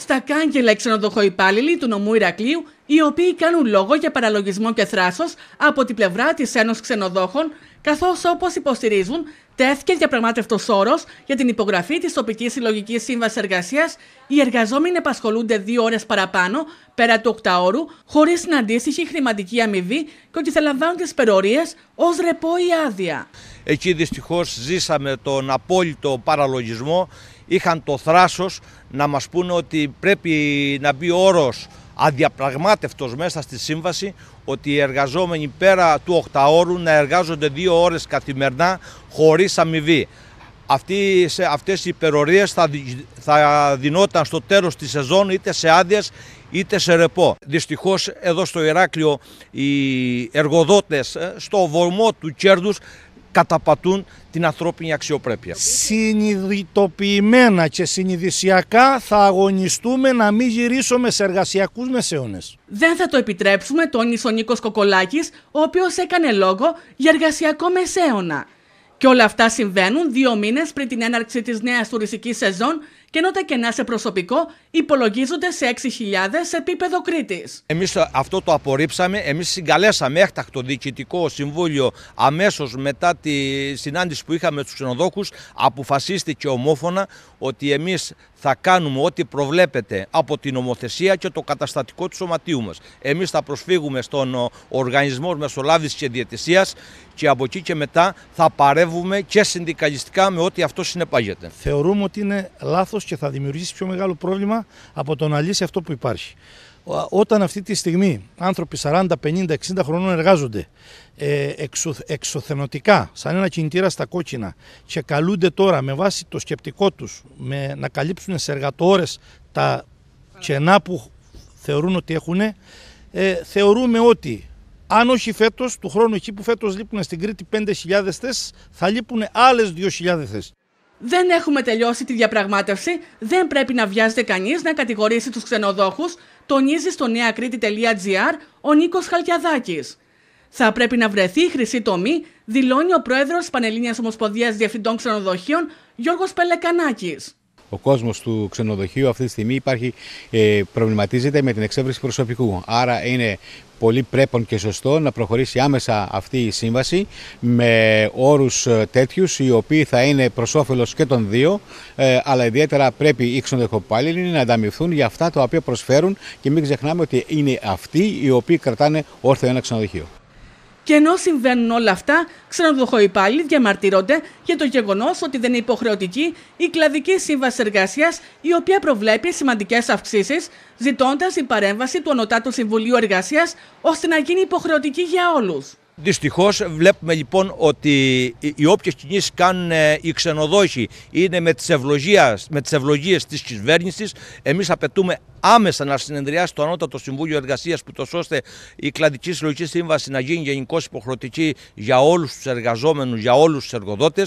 Στα κάγκελα εξανοδοχοϊπάλληλοι του νομού Ηρακλείου οι οποίοι κάνουν λόγο για παραλογισμό και θράσος από την πλευρά της Ένωσης Ξενοδόχων, καθώς όπως υποστηρίζουν τέθηκε διαπραγμάτευτος όρος για την υπογραφή της τοπικής συλλογικής σύμβασης εργασίας, οι εργαζόμενοι επασχολούνται δύο ώρες παραπάνω, πέρα του οκταώρου, χωρίς την αντίστοιχη χρηματική αμοιβή και ότι θα λαμβάνουν τις περορίες ως ρεπό ή άδεια. Εκεί δυστυχώς ζήσαμε τον απόλυτο παραλογισμό, είχαν το θράσος να μας πούνε ότι πρέπει να μπει όρος αδιαπραγμάτευτος μέσα στη σύμβαση ότι οι εργαζόμενοι πέρα του 8 ώρου να εργάζονται δύο ώρες καθημερινά χωρίς αμοιβή. Αυτέ αυτές οι υπερορίες θα, θα δινόταν στο τέλος της σεζόν είτε σε άδειες είτε σε ρεπό. Δυστυχώς εδώ στο Ηράκλειο οι εργοδότες ε, στο βορμό του κέρδους καταπατούν την ανθρώπινη αξιοπρέπεια. Συνειδητοποιημένα και συνειδησιακά θα αγωνιστούμε να μην γυρίσουμε σε εργασιακούς μεσαίωνες. Δεν θα το επιτρέψουμε, τον ο Κοκολάκης, ο οποίος έκανε λόγο για εργασιακό μεσαίωνα. Και όλα αυτά συμβαίνουν δύο μήνες πριν την έναρξη της νέας τουριστικής σεζόν και ενώ τα κενά σε προσωπικό υπολογίζονται σε 6.000 σε επίπεδο Κρήτης. Εμείς αυτό το απορρίψαμε. Εμείς συγκαλέσαμε έκτακτο διοικητικό συμβούλιο αμέσως μετά τη συνάντηση που είχαμε με τους ξενοδόχους. Αποφασίστηκε ομόφωνα ότι εμείς θα κάνουμε ό,τι προβλέπεται από την νομοθεσία και το καταστατικό του σωματείου μας. Εμείς θα προσφύγουμε στον Οργανισμό Μεσολάβησης και Διαιτησίας και από εκεί και μετά θα παρεύουμε και συνδικαλιστικά με ό,τι αυτό συνεπάγεται. Θεωρούμε ότι είναι λάθος και θα δημιουργήσεις πιο μεγάλο πρόβλημα από το να λύσει αυτό που υπάρχει. Όταν αυτή τη στιγμή άνθρωποι 40, 50, 60 χρονών εργάζονται ε, εξω, εξωθενωτικά σαν ένα κινητήρα στα κόκκινα και καλούνται τώρα με βάση το σκεπτικό τους με, να καλύψουν σε εργατόρες τα κενά που θεωρούν ότι έχουν, ε, θεωρούμε ότι αν όχι φέτος, του χρόνου εκεί που φέτος λείπουν στην Κρήτη 5.000 θέσει, θα λείπουν άλλε 2.000 θέσει. Δεν έχουμε τελειώσει τη διαπραγμάτευση, δεν πρέπει να βιάζεται κανείς να κατηγορήσει τους ξενοδόχους, τονίζει στο νεακρήτη.gr ο Νίκος Χαλκιαδάκης. Θα πρέπει να βρεθεί η χρυσή τομή, δηλώνει ο πρόεδρος της Πανελλήνιας Ομοσπονδίας Διευθυντών Ξενοδοχείων Γιώργος Πελεκανάκης ο κόσμος του ξενοδοχείου αυτή τη στιγμή υπάρχει, ε, προβληματίζεται με την εξέβριση προσωπικού. Άρα είναι πολύ πρέπον και σωστό να προχωρήσει άμεσα αυτή η σύμβαση με όρους ε, τέτοιους οι οποίοι θα είναι προς όφελος και των δύο ε, αλλά ιδιαίτερα πρέπει οι ξενοδοχοπάλληλοι να ανταμυφθούν για αυτά τα οποία προσφέρουν και μην ξεχνάμε ότι είναι αυτοί οι οποίοι κρατάνε όρθιο ένα ξενοδοχείο. Και ενώ συμβαίνουν όλα αυτά, ξαναδοχοί υπάλληλοι διαμαρτύρονται για το γεγονός ότι δεν είναι υποχρεωτική η κλαδική σύμβαση εργασίας, η οποία προβλέπει σημαντικές αυξήσεις, ζητώντας η παρέμβαση του Ανωτάτου Συμβουλίου Εργασίας ώστε να γίνει υποχρεωτική για όλους. Δυστυχώς, βλέπουμε λοιπόν ότι οι όποιες κινήσεις κάνουν ε, οι ξενοδόχοι είναι με τις, ευλογίες, με τις ευλογίες της Εμείς απαιτούμε άμεσα να συνεδριάσει το Ανώτατο Συμβούλιο Εργασίας, το ώστε η κλαδική συλλογική σύμβαση να γίνει γενικώς υποχρεωτική για όλους τους εργαζόμενους, για όλους τους εργοδότες.